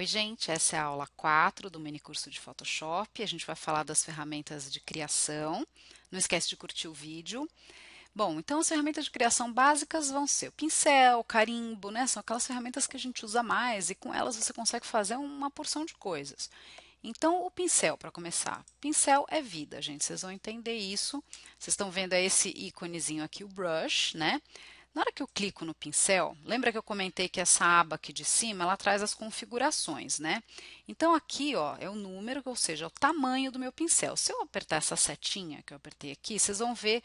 Oi, gente, essa é a aula 4 do mini curso de Photoshop. A gente vai falar das ferramentas de criação. Não esquece de curtir o vídeo. Bom, então as ferramentas de criação básicas vão ser o pincel, o carimbo, né? São aquelas ferramentas que a gente usa mais e com elas você consegue fazer uma porção de coisas. Então, o pincel, para começar. Pincel é vida, gente. Vocês vão entender isso. Vocês estão vendo esse íconezinho aqui, o brush, né? Na hora que eu clico no pincel, lembra que eu comentei que essa aba aqui de cima, ela traz as configurações, né? Então, aqui, ó, é o número, ou seja, é o tamanho do meu pincel. Se eu apertar essa setinha que eu apertei aqui, vocês vão ver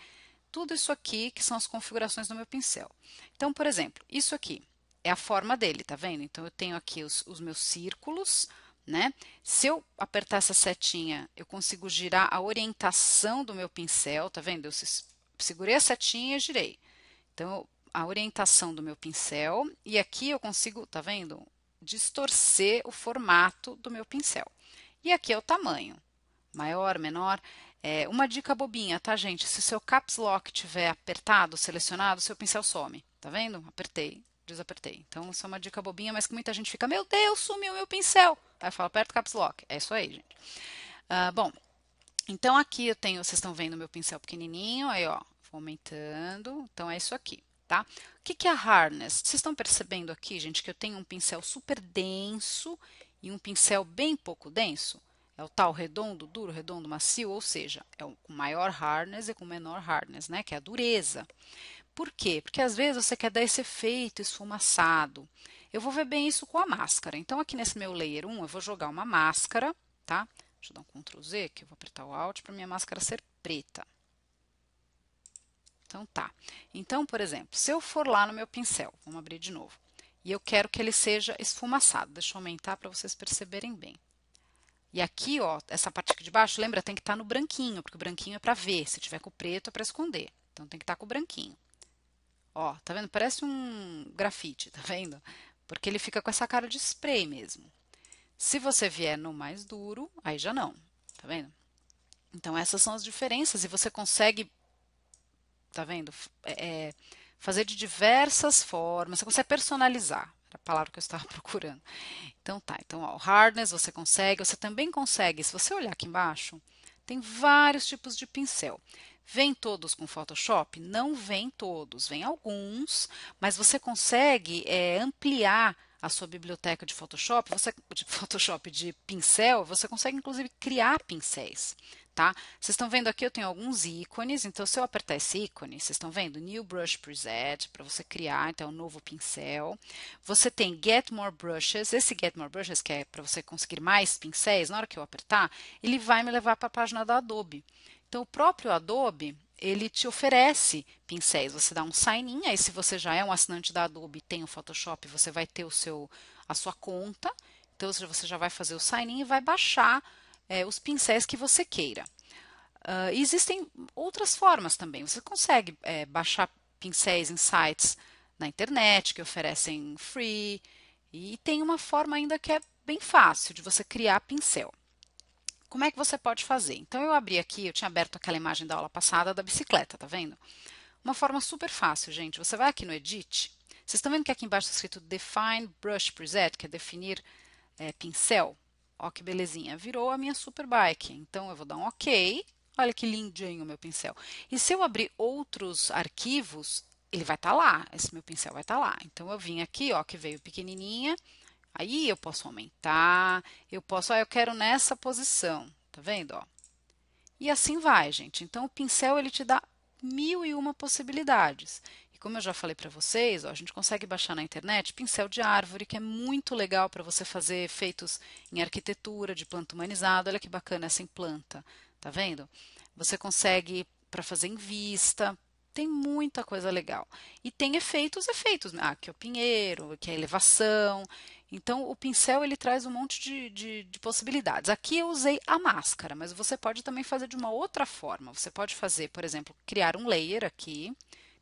tudo isso aqui, que são as configurações do meu pincel. Então, por exemplo, isso aqui é a forma dele, tá vendo? Então, eu tenho aqui os, os meus círculos, né? Se eu apertar essa setinha, eu consigo girar a orientação do meu pincel, tá vendo? Eu segurei a setinha e girei. Então, a orientação do meu pincel e aqui eu consigo, tá vendo? Distorcer o formato do meu pincel. E aqui é o tamanho, maior, menor. É, uma dica bobinha, tá, gente? Se o seu caps lock tiver apertado, selecionado, seu pincel some, tá vendo? Apertei, desapertei. Então, isso é uma dica bobinha, mas que muita gente fica, meu Deus, sumiu meu pincel. Aí fala, aperta o caps lock. É isso aí, gente. Ah, bom, então aqui eu tenho, vocês estão vendo meu pincel pequenininho, aí ó, vou aumentando. Então, é isso aqui. Tá? O que, é a harness? Vocês estão percebendo aqui, gente, que eu tenho um pincel super denso e um pincel bem pouco denso? É o tal redondo, duro, redondo, macio, ou seja, é o maior hardness e com menor hardness, né? Que é a dureza. Por quê? Porque às vezes você quer dar esse efeito esfumaçado. Eu vou ver bem isso com a máscara. Então, aqui nesse meu layer 1, eu vou jogar uma máscara, tá? Deixa eu dar um Ctrl Z, que eu vou apertar o Alt para minha máscara ser preta. Então tá. Então, por exemplo, se eu for lá no meu pincel, vamos abrir de novo, e eu quero que ele seja esfumaçado. Deixa eu aumentar para vocês perceberem bem. E aqui, ó, essa parte aqui de baixo, lembra, tem que estar tá no branquinho, porque o branquinho é para ver. Se tiver com o preto é para esconder. Então tem que estar tá com o branquinho. Ó, tá vendo? Parece um grafite, tá vendo? Porque ele fica com essa cara de spray mesmo. Se você vier no mais duro, aí já não, tá vendo? Então essas são as diferenças e você consegue tá vendo? É, é, fazer de diversas formas, você consegue personalizar, era a palavra que eu estava procurando. Então tá, então ó, o hardness você consegue, você também consegue, se você olhar aqui embaixo, tem vários tipos de pincel. Vem todos com Photoshop? Não vem todos, vem alguns, mas você consegue é, ampliar a sua biblioteca de Photoshop, você, de Photoshop de pincel, você consegue inclusive criar pincéis tá? Vocês estão vendo aqui, eu tenho alguns ícones, então se eu apertar esse ícone, vocês estão vendo? New Brush Preset, para você criar, então, um novo pincel. Você tem Get More Brushes, esse Get More Brushes, que é para você conseguir mais pincéis, na hora que eu apertar, ele vai me levar para a página da Adobe. Então, o próprio Adobe, ele te oferece pincéis. Você dá um sign in, aí se você já é um assinante da Adobe tem o Photoshop, você vai ter o seu, a sua conta. Então, você já vai fazer o sign in e vai baixar é, os pincéis que você queira. Uh, existem outras formas também. Você consegue é, baixar pincéis em sites na internet que oferecem free. E tem uma forma ainda que é bem fácil de você criar pincel. Como é que você pode fazer? Então, eu abri aqui, eu tinha aberto aquela imagem da aula passada da bicicleta, tá vendo? Uma forma super fácil, gente. Você vai aqui no Edit. Vocês estão vendo que aqui embaixo está escrito Define Brush Preset, que é definir é, pincel? Ó que belezinha, virou a minha superbike. Então, eu vou dar um OK. Olha que lindinho o meu pincel. E se eu abrir outros arquivos, ele vai estar tá lá, esse meu pincel vai estar tá lá. Então, eu vim aqui, ó, que veio pequenininha. Aí, eu posso aumentar, eu posso... Ó, ah, eu quero nessa posição, tá vendo, ó? E assim vai, gente. Então, o pincel, ele te dá mil e uma possibilidades. Como eu já falei para vocês, ó, a gente consegue baixar na internet pincel de árvore, que é muito legal para você fazer efeitos em arquitetura, de planta humanizada. Olha que bacana essa em planta, tá vendo? Você consegue para fazer em vista, tem muita coisa legal. E tem efeitos, efeitos. Né? Ah, que é o pinheiro, que é a elevação. Então, o pincel ele traz um monte de, de, de, possibilidades. Aqui eu usei a máscara, mas você pode também fazer de uma outra forma. Você pode fazer, por exemplo, criar um layer aqui.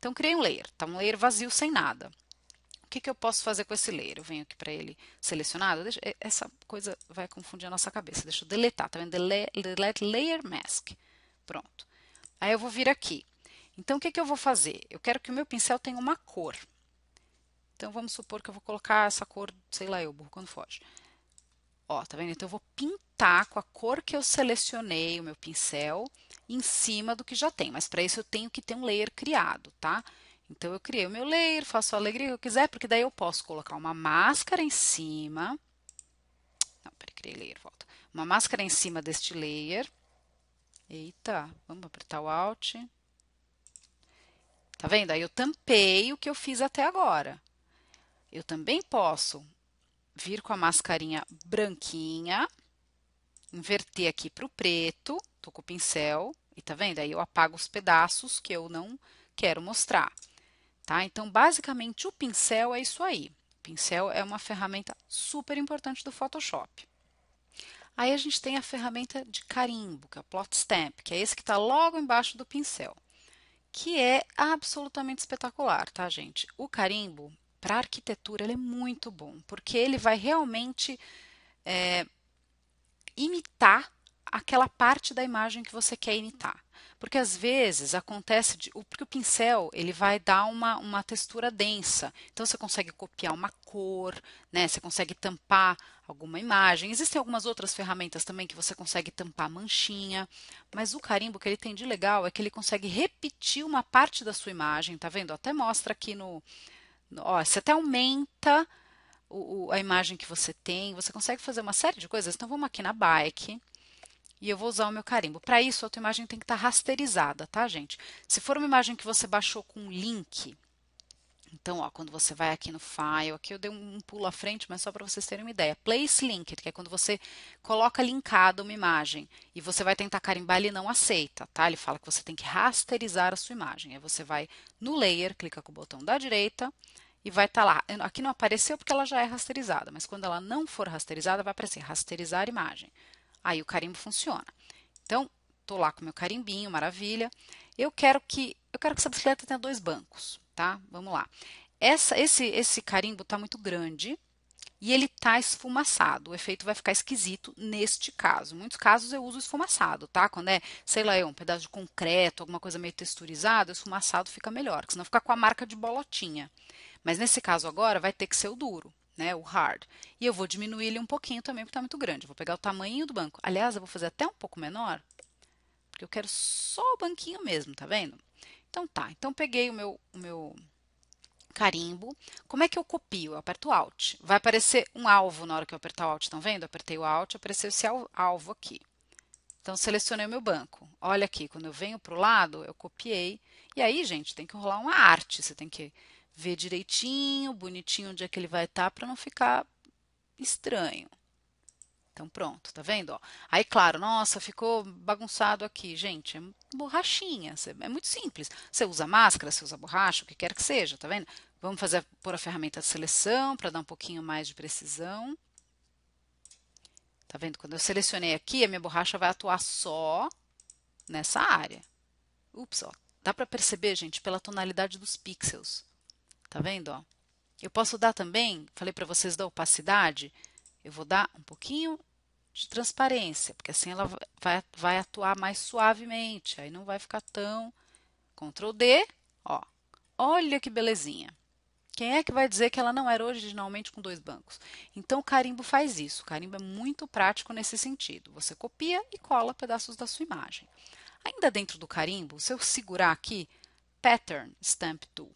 Então, criei um layer, tá um layer vazio sem nada. O que, que eu posso fazer com esse layer? Eu venho aqui para ele selecionado, é, essa coisa vai confundir a nossa cabeça, deixa eu deletar, tá vendo? delete layer mask, pronto. Aí eu vou vir aqui. Então, o que, que eu vou fazer? Eu quero que o meu pincel tenha uma cor. Então, vamos supor que eu vou colocar essa cor, sei lá, eu burro quando foge. Ó, tá vendo? Então, eu vou pintar com a cor que eu selecionei, o meu pincel, em cima do que já tem. Mas para isso eu tenho que ter um layer criado, tá? Então eu criei o meu layer, faço a alegria que eu quiser, porque daí eu posso colocar uma máscara em cima. Não, peraí, criei layer, volta. Uma máscara em cima deste layer. Eita, vamos apertar o Alt. Tá vendo? Aí eu tampei o que eu fiz até agora. Eu também posso vir com a mascarinha branquinha inverter aqui para o preto, estou com o pincel, e tá vendo? Aí eu apago os pedaços que eu não quero mostrar, tá? Então, basicamente, o pincel é isso aí. O pincel é uma ferramenta super importante do Photoshop. Aí a gente tem a ferramenta de carimbo, que é o Plot Stamp, que é esse que está logo embaixo do pincel, que é absolutamente espetacular, tá, gente? O carimbo, para arquitetura, ele é muito bom, porque ele vai realmente é, imitar aquela parte da imagem que você quer imitar. Porque às vezes acontece, de, porque o pincel ele vai dar uma, uma textura densa, então você consegue copiar uma cor, né? você consegue tampar alguma imagem. Existem algumas outras ferramentas também que você consegue tampar manchinha, mas o carimbo que ele tem de legal é que ele consegue repetir uma parte da sua imagem, tá vendo? Até mostra aqui no. Ó, você até aumenta o, o, a imagem que você tem, você consegue fazer uma série de coisas. Então, vamos aqui na bike e eu vou usar o meu carimbo. Para isso, a tua imagem tem que estar tá rasterizada, tá, gente? Se for uma imagem que você baixou com link, então, ó, quando você vai aqui no file, aqui eu dei um pulo à frente, mas só para vocês terem uma ideia. Place link que é quando você coloca linkada uma imagem e você vai tentar carimbar, ele não aceita, tá? Ele fala que você tem que rasterizar a sua imagem. Aí você vai no layer, clica com o botão da direita, e vai estar tá lá. Aqui não apareceu porque ela já é rasterizada, mas quando ela não for rasterizada, vai aparecer rasterizar imagem. Aí o carimbo funciona. Então, estou lá com meu carimbinho, maravilha. Eu quero que eu quero que essa bicicleta tenha dois bancos, tá? Vamos lá. Essa, esse, esse carimbo está muito grande e ele está esfumaçado. O efeito vai ficar esquisito neste caso. Em muitos casos eu uso esfumaçado, tá? Quando é, sei lá, é um pedaço de concreto, alguma coisa meio texturizada, esfumaçado fica melhor, porque senão fica com a marca de bolotinha. Mas nesse caso agora vai ter que ser o duro, né, o hard. E eu vou diminuir ele um pouquinho também, porque está muito grande. Vou pegar o tamanho do banco. Aliás, eu vou fazer até um pouco menor, porque eu quero só o banquinho mesmo, tá vendo? Então tá, então peguei o meu, o meu carimbo. Como é que eu copio? Eu aperto Alt. Vai aparecer um alvo na hora que eu apertar o Alt, estão vendo? Eu apertei o Alt, apareceu esse alvo aqui. Então, selecionei o meu banco. Olha aqui, quando eu venho para o lado, eu copiei. E aí, gente, tem que rolar uma arte. Você tem que ver direitinho, bonitinho onde é que ele vai estar tá, para não ficar estranho. Então pronto, tá vendo? Ó, aí claro, nossa, ficou bagunçado aqui, gente. É borrachinha, é muito simples. Você usa máscara, você usa borracha, o que quer que seja, tá vendo? Vamos fazer por a ferramenta de seleção para dar um pouquinho mais de precisão. Tá vendo? Quando eu selecionei aqui, a minha borracha vai atuar só nessa área. Ups, ó. Dá para perceber, gente, pela tonalidade dos pixels. Tá vendo? Ó? Eu posso dar também, falei para vocês da opacidade, eu vou dar um pouquinho de transparência, porque assim ela vai, vai atuar mais suavemente, aí não vai ficar tão... Ctrl D, ó, olha que belezinha. Quem é que vai dizer que ela não era originalmente com dois bancos? Então, o carimbo faz isso. O carimbo é muito prático nesse sentido. Você copia e cola pedaços da sua imagem. Ainda dentro do carimbo, se eu segurar aqui, Pattern Stamp Tool,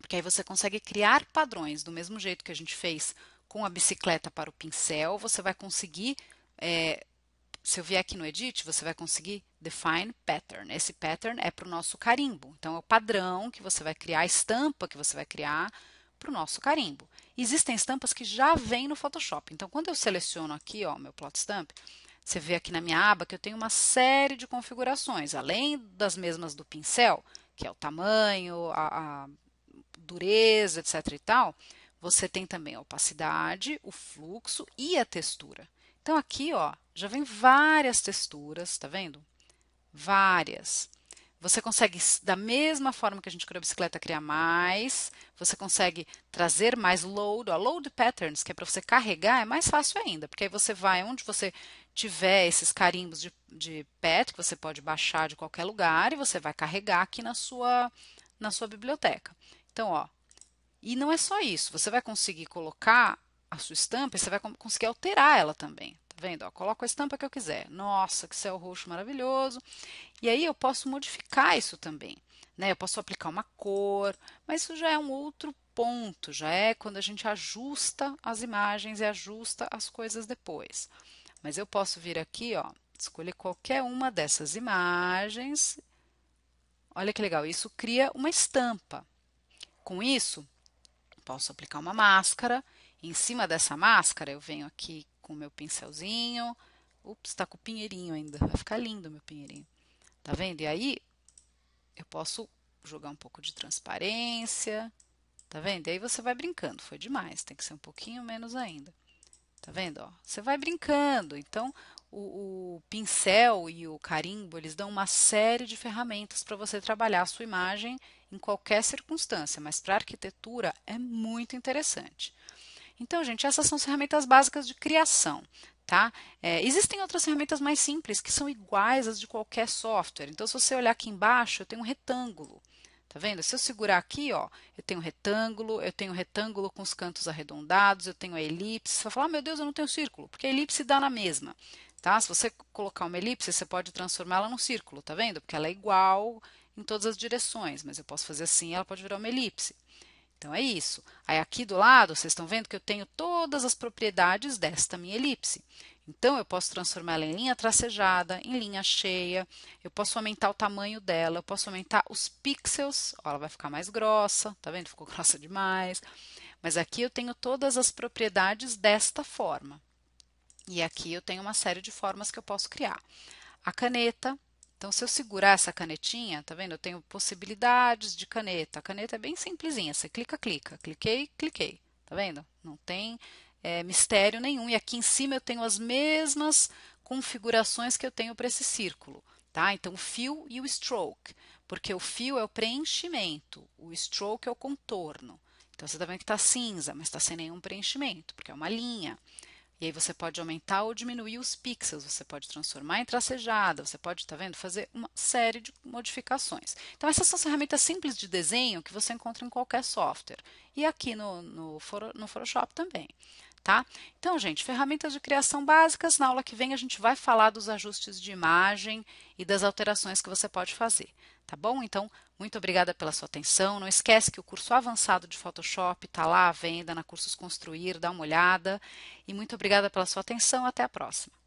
porque aí você consegue criar padrões, do mesmo jeito que a gente fez com a bicicleta para o pincel, você vai conseguir, é, se eu vier aqui no Edit, você vai conseguir define pattern. Esse pattern é para o nosso carimbo. Então, é o padrão que você vai criar, a estampa que você vai criar para o nosso carimbo. Existem estampas que já vêm no Photoshop. Então, quando eu seleciono aqui, ó, meu plot stamp, você vê aqui na minha aba que eu tenho uma série de configurações, além das mesmas do pincel, que é o tamanho, a, a dureza, etc. e tal, você tem também a opacidade, o fluxo e a textura. Então, aqui, ó, já vem várias texturas, tá vendo? Várias. Você consegue, da mesma forma que a gente criou a bicicleta, criar mais. Você consegue trazer mais load, ó, load patterns, que é para você carregar, é mais fácil ainda, porque aí você vai onde você tiver esses carimbos de, de pet, que você pode baixar de qualquer lugar, e você vai carregar aqui na sua, na sua biblioteca. Então, ó, e não é só isso, você vai conseguir colocar a sua estampa e você vai conseguir alterar ela também. Tá vendo? Ó, coloco a estampa que eu quiser. Nossa, que céu roxo maravilhoso. E aí eu posso modificar isso também. Né? Eu posso aplicar uma cor, mas isso já é um outro ponto, já é quando a gente ajusta as imagens e ajusta as coisas depois. Mas eu posso vir aqui, ó, escolher qualquer uma dessas imagens. Olha que legal, isso cria uma estampa. Com isso, posso aplicar uma máscara. Em cima dessa máscara, eu venho aqui com o meu pincelzinho. Ups, está com o pinheirinho ainda. Vai ficar lindo meu pinheirinho. Tá vendo? E aí, eu posso jogar um pouco de transparência. Tá vendo? E aí você vai brincando. Foi demais, tem que ser um pouquinho menos ainda. Tá vendo? Ó, você vai brincando. Então, o, o, pincel e o carimbo, eles dão uma série de ferramentas para você trabalhar a sua imagem em qualquer circunstância, mas para arquitetura é muito interessante. Então, gente, essas são as ferramentas básicas de criação. Tá? É, existem outras ferramentas mais simples que são iguais às de qualquer software. Então, se você olhar aqui embaixo, eu tenho um retângulo. Tá vendo? Se eu segurar aqui, ó, eu tenho um retângulo, eu tenho um retângulo com os cantos arredondados, eu tenho a elipse. Você vai falar, ah, meu Deus, eu não tenho círculo, porque a elipse dá na mesma. Tá? Se você colocar uma elipse, você pode transformá-la num círculo, tá vendo? Porque ela é igual em todas as direções, mas eu posso fazer assim, ela pode virar uma elipse. Então é isso. Aí aqui do lado, vocês estão vendo que eu tenho todas as propriedades desta minha elipse. Então eu posso transformá-la em linha tracejada, em linha cheia, eu posso aumentar o tamanho dela, eu posso aumentar os pixels, ó, ela vai ficar mais grossa, tá vendo? Ficou grossa demais. Mas aqui eu tenho todas as propriedades desta forma. E aqui eu tenho uma série de formas que eu posso criar. A caneta, então, se eu segurar essa canetinha, tá vendo? Eu tenho possibilidades de caneta. A caneta é bem simplesinha, você clica, clica, cliquei, cliquei, tá vendo? Não tem é, mistério nenhum. E aqui em cima eu tenho as mesmas configurações que eu tenho para esse círculo, tá? Então, o fio e o stroke, porque o fio é o preenchimento, o stroke é o contorno. Então, você está vendo que está cinza, mas está sem nenhum preenchimento, porque é uma linha. E aí você pode aumentar ou diminuir os pixels, você pode transformar em tracejada, você pode, tá vendo, fazer uma série de modificações. Então, essas são ferramentas simples de desenho que você encontra em qualquer software. E aqui no, no, no Photoshop também. Tá? Então, gente, ferramentas de criação básicas. Na aula que vem a gente vai falar dos ajustes de imagem e das alterações que você pode fazer, tá bom? Então, muito obrigada pela sua atenção. Não esquece que o curso avançado de Photoshop está lá à venda na Cursos Construir, dá uma olhada. E muito obrigada pela sua atenção. Até a próxima.